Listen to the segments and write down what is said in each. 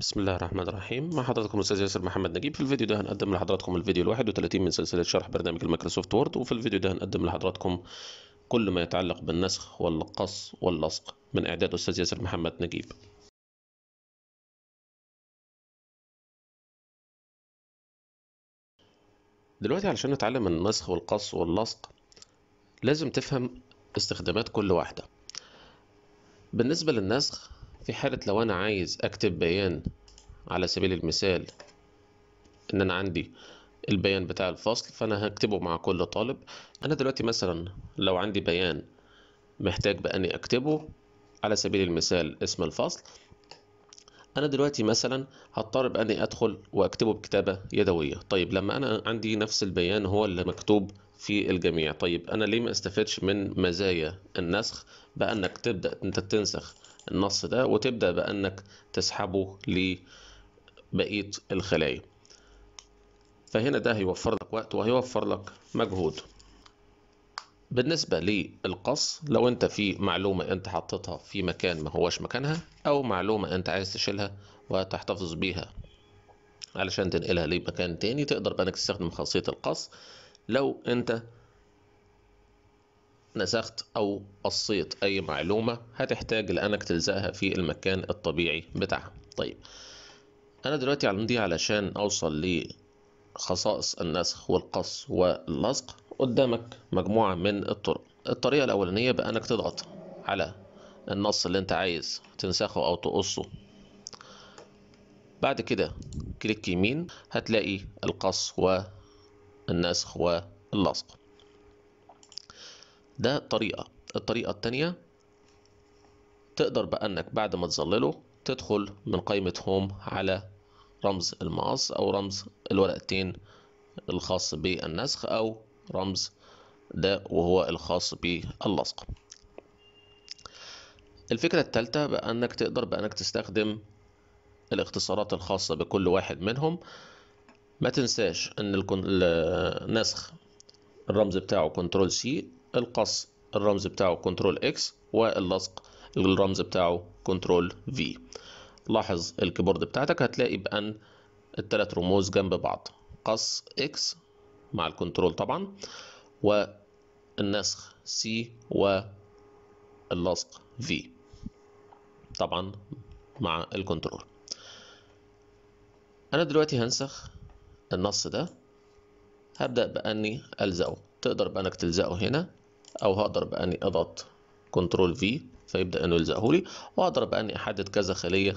بسم الله الرحمن الرحيم مع حضراتكم الاستاذ ياسر محمد نجيب في الفيديو ده هنقدم لحضراتكم الفيديو ال31 من سلسله شرح برنامج المايكروسوفت وورد وفي الفيديو ده هنقدم لحضراتكم كل ما يتعلق بالنسخ والقص واللصق من اعداد الاستاذ ياسر محمد نجيب دلوقتي علشان نتعلم النسخ والقص واللصق لازم تفهم استخدامات كل واحده بالنسبه للنسخ في حالة لو أنا عايز أكتب بيان على سبيل المثال إن أنا عندي البيان بتاع الفصل فأنا هكتبه مع كل طالب أنا دلوقتي مثلا لو عندي بيان محتاج بأني أكتبه على سبيل المثال اسم الفصل أنا دلوقتي مثلا هضطر بأني أدخل وأكتبه بكتابة يدوية طيب لما أنا عندي نفس البيان هو اللي مكتوب في الجميع طيب أنا ليه ما استفدش من مزايا النسخ بأنك تبدأ أنت تنسخ النص ده وتبدأ بأنك تسحبه لبقية الخلايا فهنا ده هيوفر لك وقت وهيوفر لك مجهود بالنسبة للقص لو انت في معلومة انت حطيتها في مكان ما هواش مكانها او معلومة انت عايز تشيلها وتحتفظ بيها علشان تنقلها لمكان تاني تقدر بانك تستخدم خاصية القص لو انت نسخت أو قصيت أي معلومة هتحتاج لأنك تلزقها في المكان الطبيعي بتاعها طيب أنا دلوقتي عندي علشان أوصل لخصائص النسخ والقص واللصق قدامك مجموعة من الطرق الطريقة الأولانية بأنك تضغط على النص اللي أنت عايز تنسخه أو تقصه بعد كده كليك يمين هتلاقي القص والنسخ واللصق ده طريقة الطريقة التانية تقدر بأنك بعد ما تظلله تدخل من قائمة هوم على رمز المقص أو رمز الورقتين الخاص بالنسخ أو رمز ده وهو الخاص باللصق الفكرة التالتة بأنك تقدر بأنك تستخدم الاختصارات الخاصة بكل واحد منهم ما تنساش ان النسخ الرمز بتاعه كنترول سي القص الرمز بتاعه كنترول اكس واللصق الرمز بتاعه كنترول في لاحظ الكيبورد بتاعتك هتلاقي بأن التلات رموز جنب بعض قص اكس مع الكنترول طبعا والنسخ سي واللصق في طبعا مع الكنترول انا دلوقتي هنسخ النص ده هبدأ بأني ألزقه تقدر بأنك تلزقه هنا او هقدر باني اضغط كنترول في فيبدا انه يلزقهولي واقدر باني احدد كذا خليه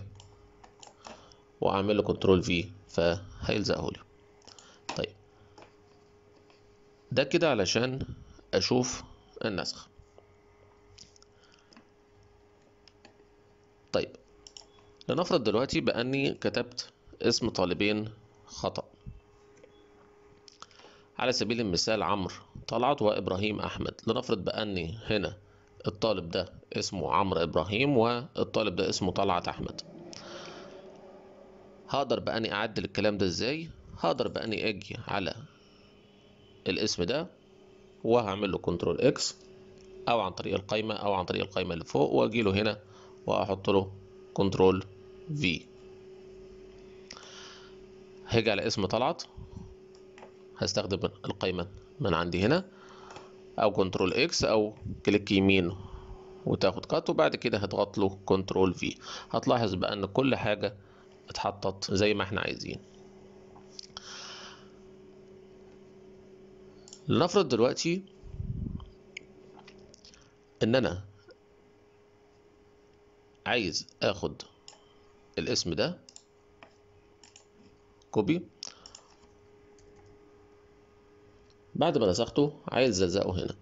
واعمل له كنترول في فهيلزقهولي طيب ده كده علشان اشوف النسخ طيب لنفرض دلوقتي باني كتبت اسم طالبين خطأ على سبيل المثال عمرو طلعت وابراهيم احمد لنفرض باني هنا الطالب ده اسمه عمرو ابراهيم والطالب ده اسمه طلعت احمد هقدر باني اعدل الكلام ده ازاي هقدر باني اجي على الاسم ده وهعمل له كنترول اكس او عن طريق القايمه او عن طريق القايمه اللي فوق واجي له هنا واحط له كنترول في هاجي على اسم طلعت هستخدم القايمه من عندي هنا او كنترول اكس او كليك يمين وتاخد كات وبعد كده هتضغط له كنترول في هتلاحظ بقى ان كل حاجه اتحطت زي ما احنا عايزين لنفرض دلوقتي ان انا عايز اخد الاسم ده كوبي بعد ما لصقته عايز الزقه هنا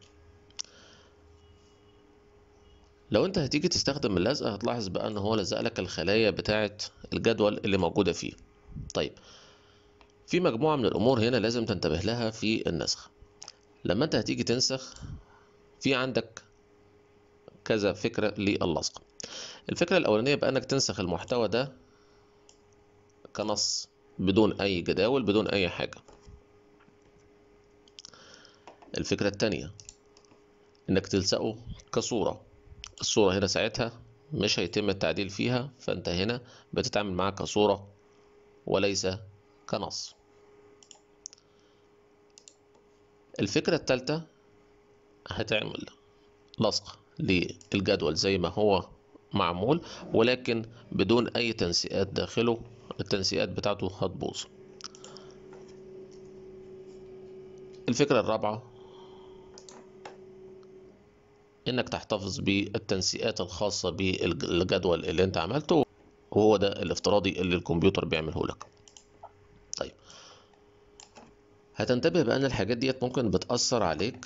لو انت هتيجي تستخدم اللزقه هتلاحظ بقى ان هو لزق لك الخلايا بتاعه الجدول اللي موجوده فيه طيب في مجموعه من الامور هنا لازم تنتبه لها في النسخ لما انت هتيجي تنسخ في عندك كذا فكره للصق الفكره الاولانيه بانك تنسخ المحتوى ده كنص بدون اي جداول بدون اي حاجه الفكرة التانية انك تلصقه كصورة الصورة هنا ساعتها مش هيتم التعديل فيها فانت هنا بتتعامل معاها كصورة وليس كنص الفكرة التالتة هتعمل لصق للجدول زي ما هو معمول ولكن بدون اي تنسيقات داخله التنسيقات بتاعته هتبوظ الفكرة الرابعة انك تحتفظ بالتنسيقات الخاصه بالجدول اللي انت عملته وهو ده الافتراضي اللي الكمبيوتر بيعمله لك طيب هتنتبه بان الحاجات ديت ممكن بتاثر عليك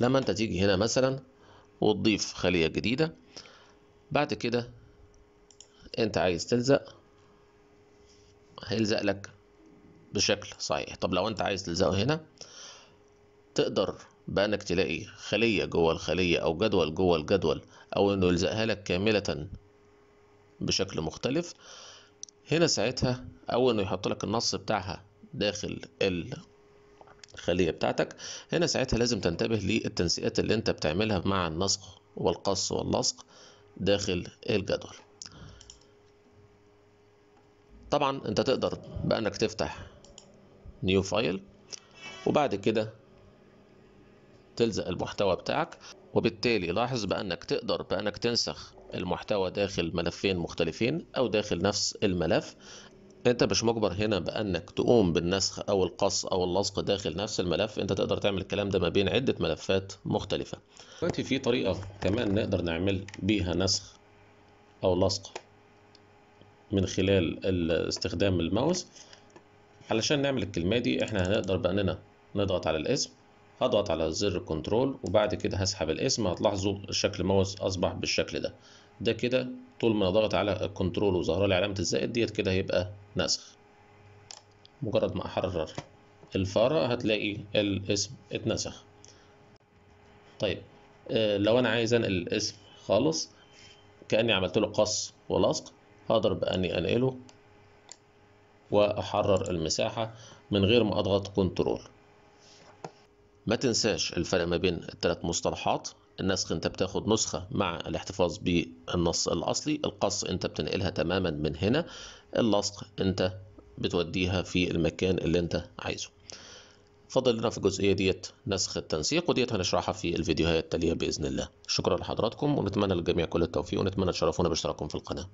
لما انت تيجي هنا مثلا وتضيف خليه جديده بعد كده انت عايز تلزق هيلزق لك بشكل صحيح طب لو انت عايز تلزقه هنا تقدر بانك تلاقي خليه جوه الخليه او جدول جوه الجدول او انه يلزقها لك كامله بشكل مختلف هنا ساعتها او انه يحط لك النص بتاعها داخل الخليه بتاعتك هنا ساعتها لازم تنتبه للتنسيقات اللي انت بتعملها مع النسق والقص واللصق داخل الجدول طبعا انت تقدر بانك تفتح نيو فايل وبعد كده تلزق المحتوى بتاعك وبالتالي لاحظ بأنك تقدر بأنك تنسخ المحتوى داخل ملفين مختلفين أو داخل نفس الملف انت مش مجبر هنا بانك تقوم بالنسخ او القص او اللصق داخل نفس الملف انت تقدر تعمل الكلام ده ما بين عده ملفات مختلفه دلوقتي في طريقه كمان نقدر نعمل بيها نسخ او لصق من خلال استخدام الماوس علشان نعمل الكلمه دي احنا هنقدر باننا نضغط على الاسم هضغط على زر كنترول وبعد كده هسحب الاسم هتلاحظوا شكل ماوس اصبح بالشكل ده ده كده طول ما ضغط على كنترول وظهر لي علامه الزائد ديت كده هيبقى نسخ مجرد ما احرر الفاره هتلاقي الاسم اتنسخ طيب آه لو انا عايز انقل الاسم خالص كاني عملت له قص ولصق هقدر باني انقله واحرر المساحه من غير ما اضغط كنترول ما تنساش الفرق ما بين الثلاث مصطلحات النسخ انت بتاخد نسخة مع الاحتفاظ بالنص الأصلي القص انت بتنقلها تماما من هنا اللصق انت بتوديها في المكان اللي انت عايزه فاضل لنا في الجزئية ديت نسخ التنسيق وديت هنشرحها في الفيديوهات التالية بإذن الله شكرا لحضراتكم ونتمنى للجميع كل التوفيق ونتمنى تشرفونا باشتراككم في القناة